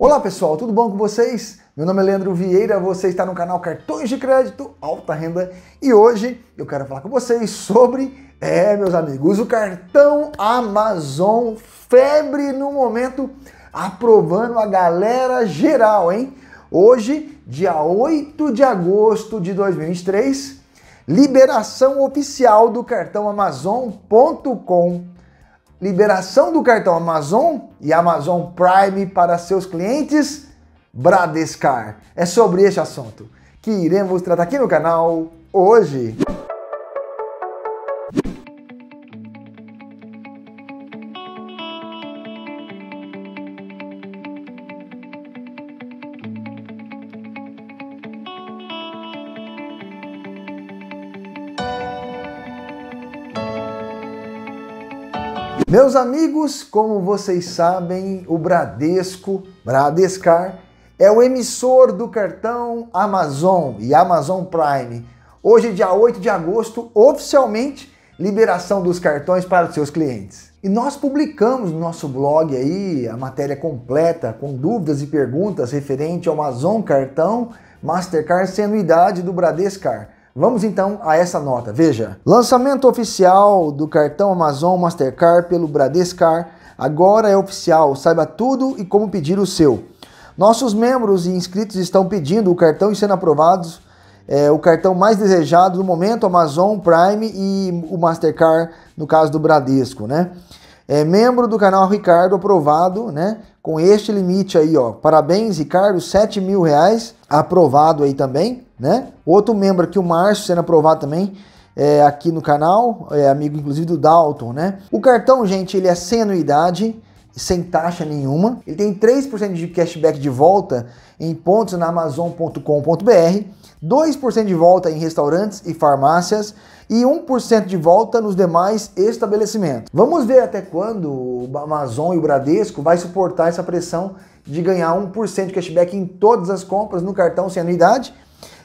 Olá pessoal, tudo bom com vocês? Meu nome é Leandro Vieira, você está no canal Cartões de Crédito Alta Renda e hoje eu quero falar com vocês sobre, é meus amigos, o cartão Amazon febre no momento, aprovando a galera geral, hein? Hoje, dia 8 de agosto de 2023, liberação oficial do cartão Amazon.com liberação do cartão Amazon e Amazon Prime para seus clientes Bradescar. É sobre este assunto que iremos tratar aqui no canal hoje. Meus amigos, como vocês sabem, o Bradesco, Bradescar, é o emissor do cartão Amazon e Amazon Prime. Hoje, dia 8 de agosto, oficialmente, liberação dos cartões para os seus clientes. E nós publicamos no nosso blog aí a matéria completa com dúvidas e perguntas referente ao Amazon Cartão, Mastercard sem anuidade do Bradescar. Vamos então a essa nota. Veja: lançamento oficial do cartão Amazon Mastercard pelo Bradescar. Agora é oficial. Saiba tudo e como pedir o seu. Nossos membros e inscritos estão pedindo o cartão e sendo aprovados. É, o cartão mais desejado no momento, Amazon Prime e o Mastercard, no caso do Bradesco, né? é membro do canal Ricardo aprovado, né? Com este limite aí, ó. Parabéns, Ricardo, 7 mil reais aprovado aí também, né? Outro membro aqui, o Márcio, sendo aprovado também. É, aqui no canal, é amigo inclusive do Dalton, né? O cartão, gente, ele é sem anuidade, sem taxa nenhuma. Ele tem 3% de cashback de volta em pontos na amazon.com.br, 2% de volta em restaurantes e farmácias e 1% de volta nos demais estabelecimentos. Vamos ver até quando o Amazon e o Bradesco vai suportar essa pressão de ganhar 1% de cashback em todas as compras no cartão sem anuidade.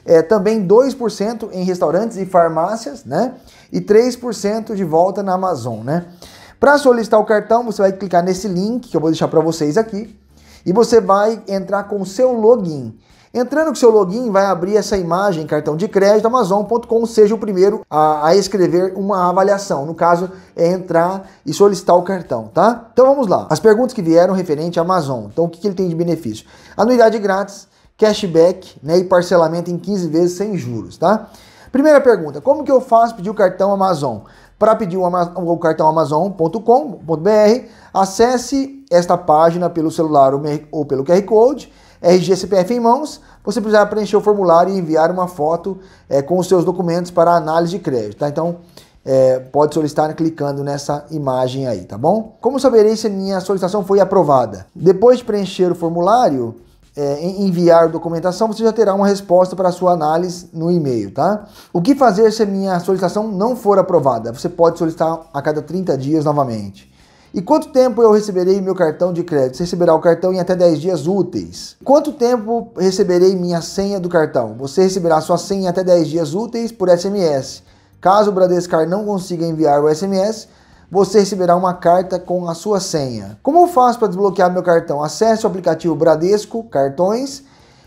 É, também 2% em restaurantes e farmácias, né? E 3% de volta na Amazon, né? Para solicitar o cartão, você vai clicar nesse link que eu vou deixar para vocês aqui e você vai entrar com o seu login. Entrando com o seu login, vai abrir essa imagem cartão de crédito Amazon.com, seja o primeiro a, a, escrever uma avaliação. No caso, é entrar e solicitar o cartão, tá? Então vamos lá. As perguntas que vieram referente à Amazon. Então o que, que ele tem de benefício? Anuidade grátis, cashback né, e parcelamento em 15 vezes sem juros, tá? Primeira pergunta, como que eu faço pedir o cartão Amazon? Para pedir o, o cartão amazon.com.br, acesse esta página pelo celular ou pelo QR Code, rgcpf em mãos, você precisa preencher o formulário e enviar uma foto é, com os seus documentos para análise de crédito, tá? Então, é, pode solicitar clicando nessa imagem aí, tá bom? Como saberei se minha solicitação foi aprovada? Depois de preencher o formulário, é, enviar documentação, você já terá uma resposta para a sua análise no e-mail, tá? O que fazer se a minha solicitação não for aprovada? Você pode solicitar a cada 30 dias novamente. E quanto tempo eu receberei meu cartão de crédito? Você receberá o cartão em até 10 dias úteis. Quanto tempo receberei minha senha do cartão? Você receberá sua senha em até 10 dias úteis por SMS. Caso o Bradescar não consiga enviar o SMS, você receberá uma carta com a sua senha. Como eu faço para desbloquear meu cartão? Acesse o aplicativo Bradesco Cartões,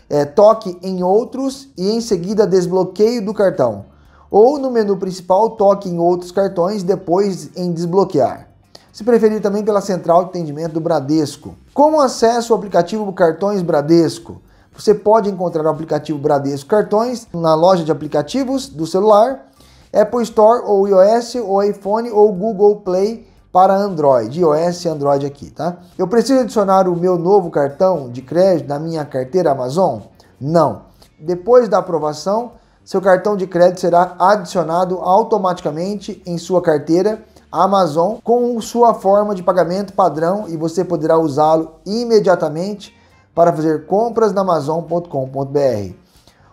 é, toque em Outros e em seguida Desbloqueio do cartão. Ou no menu principal, toque em Outros cartões, depois em Desbloquear. Se preferir também pela central de atendimento do Bradesco. Como acesso o aplicativo Cartões Bradesco? Você pode encontrar o aplicativo Bradesco Cartões na loja de aplicativos do celular Apple Store ou iOS ou iPhone ou Google Play para Android, iOS e Android aqui, tá? Eu preciso adicionar o meu novo cartão de crédito na minha carteira Amazon? Não. Depois da aprovação, seu cartão de crédito será adicionado automaticamente em sua carteira Amazon com sua forma de pagamento padrão e você poderá usá-lo imediatamente para fazer compras na amazon.com.br.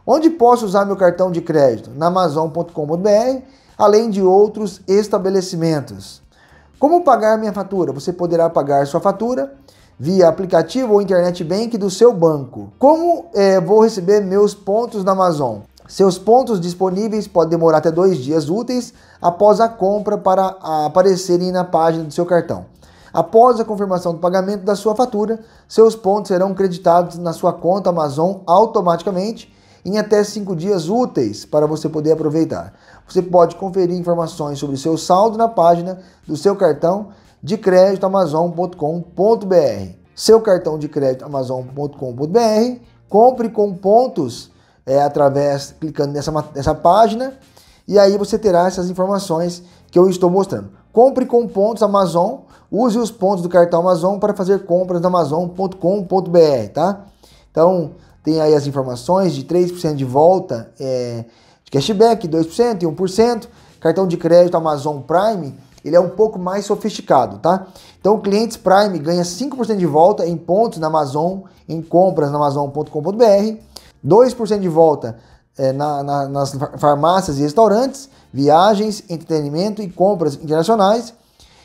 Onde posso usar meu cartão de crédito? Na Amazon.com.br, além de outros estabelecimentos. Como pagar minha fatura? Você poderá pagar sua fatura via aplicativo ou internet bank do seu banco. Como é, vou receber meus pontos na Amazon? Seus pontos disponíveis podem demorar até dois dias úteis após a compra para aparecerem na página do seu cartão. Após a confirmação do pagamento da sua fatura, seus pontos serão creditados na sua conta Amazon automaticamente em até cinco dias úteis para você poder aproveitar. Você pode conferir informações sobre seu saldo na página do seu cartão de crédito amazon.com.br. Seu cartão de crédito amazon.com.br, compre com pontos é, através clicando nessa, nessa página e aí você terá essas informações que eu estou mostrando. Compre com pontos Amazon, use os pontos do cartão Amazon para fazer compras na amazon.com.br, tá? Então, tem aí as informações de 3% de volta é, de cashback, 2% e 1%. Cartão de crédito Amazon Prime, ele é um pouco mais sofisticado, tá? Então, clientes Prime ganha 5% de volta em pontos na Amazon, em compras na amazon.com.br, 2% de volta é, na, na, nas farmácias e restaurantes, viagens, entretenimento e compras internacionais,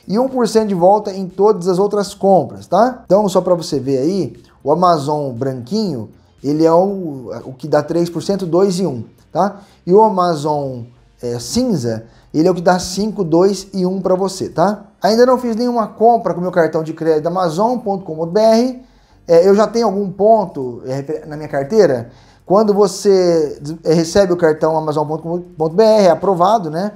e 1% de volta em todas as outras compras, tá? Então, só para você ver aí, o Amazon branquinho, ele é o, o que dá 3%, 2 e 1, tá? E o Amazon é, cinza, ele é o que dá 5, 2 e 1 para você, tá? Ainda não fiz nenhuma compra com meu cartão de crédito amazon.com.br. É, eu já tenho algum ponto é, na minha carteira. Quando você é, recebe o cartão amazon.com.br, é aprovado, né?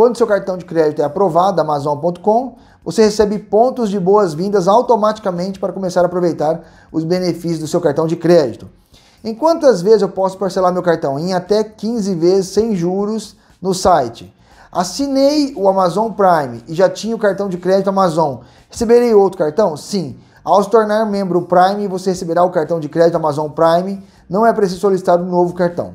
Quando seu cartão de crédito é aprovado da Amazon.com, você recebe pontos de boas-vindas automaticamente para começar a aproveitar os benefícios do seu cartão de crédito. Em quantas vezes eu posso parcelar meu cartão? Em até 15 vezes sem juros no site. Assinei o Amazon Prime e já tinha o cartão de crédito Amazon. Receberei outro cartão? Sim. Ao se tornar membro Prime, você receberá o cartão de crédito Amazon Prime. Não é preciso solicitar um novo cartão.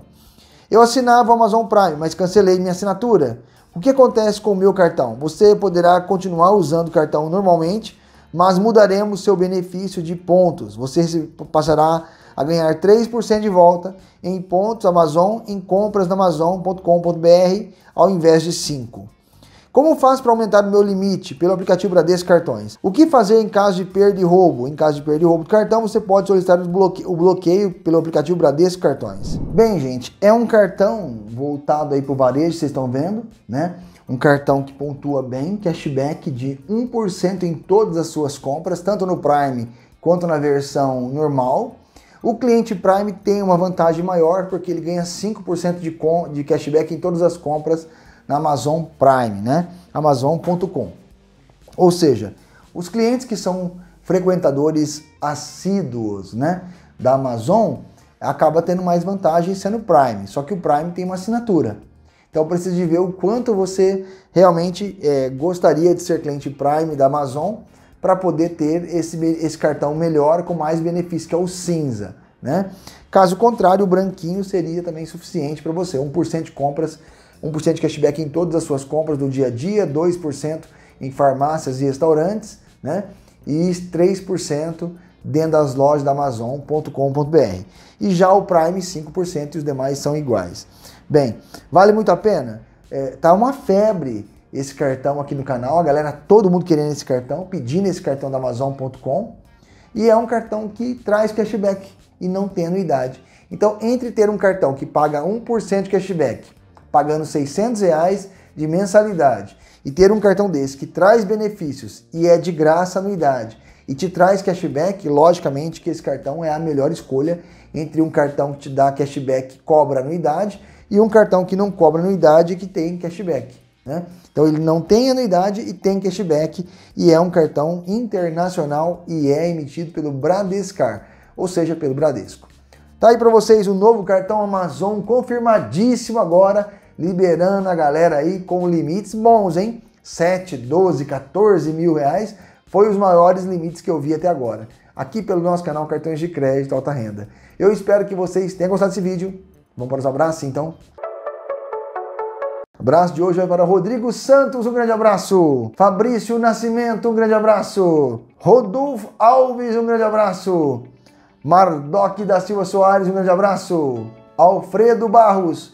Eu assinava o Amazon Prime, mas cancelei minha assinatura. O que acontece com o meu cartão? Você poderá continuar usando o cartão normalmente, mas mudaremos seu benefício de pontos. Você passará a ganhar 3% de volta em pontos Amazon em compras na amazon.com.br ao invés de 5. Como faço para aumentar o meu limite pelo aplicativo Bradesco Cartões? O que fazer em caso de perda e roubo? Em caso de perda e roubo do cartão, você pode solicitar o bloqueio, pelo aplicativo Bradesco Cartões. Bem, gente, é um cartão voltado aí para o varejo, vocês estão vendo, né? um cartão que pontua bem, cashback de 1% em todas as suas compras, tanto no Prime quanto na versão normal. O cliente Prime tem uma vantagem maior porque ele ganha 5% de, de cashback em todas as compras na Amazon Prime, né? Amazon.com. Ou seja, os clientes que são frequentadores assíduos, né, da Amazon, acaba tendo mais vantagem sendo Prime. Só que o Prime tem uma assinatura. Então precisa de ver o quanto você realmente é, gostaria de ser cliente Prime da Amazon para poder ter esse, esse cartão melhor com mais benefício, que é o cinza. Né? Caso contrário, o branquinho seria também suficiente para você, 1% de compras 1% de cashback em todas as suas compras do dia a dia, 2% em farmácias e restaurantes, né? E 3% dentro das lojas da Amazon.com.br. E já o Prime, 5% e os demais são iguais. Bem, vale muito a pena? É, tá uma febre esse cartão aqui no canal, a galera, todo mundo querendo esse cartão, pedindo esse cartão da Amazon.com. E é um cartão que traz cashback e não tem anuidade. Então, entre ter um cartão que paga 1% de cashback pagando 600 reais de mensalidade e ter um cartão desse que traz benefícios e é de graça anuidade e te traz cashback, logicamente que esse cartão é a melhor escolha entre um cartão que te dá cashback cobra anuidade e um cartão que não cobra anuidade e que tem cashback. Né? Então ele não tem anuidade e tem cashback e é um cartão internacional e é emitido pelo Bradescar, ou seja, pelo Bradesco. Tá aí para vocês o novo cartão Amazon confirmadíssimo agora liberando a galera aí com limites bons, hein? 7, 12, 14 mil reais foi os maiores limites que eu vi até agora. Aqui pelo nosso canal Cartões de Crédito Alta Renda. Eu espero que vocês tenham gostado desse vídeo. Vamos para os abraços então? Abraço de hoje vai para Rodrigo Santos, um grande abraço. Fabrício Nascimento, um grande abraço. Rodolfo Alves, um grande abraço. Mardoc da Silva Soares, um grande abraço. Alfredo Barros,